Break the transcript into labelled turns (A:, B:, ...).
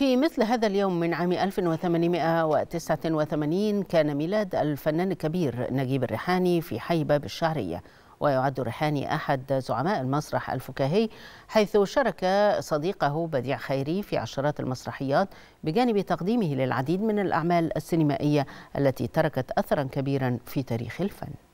A: في مثل هذا اليوم من عام 1889 كان ميلاد الفنان الكبير نجيب الريحاني في حي باب الشعرية ويعد الريحاني أحد زعماء المسرح الفكاهي حيث شارك صديقه بديع خيري في عشرات المسرحيات بجانب تقديمه للعديد من الأعمال السينمائية التي تركت أثرا كبيرا في تاريخ الفن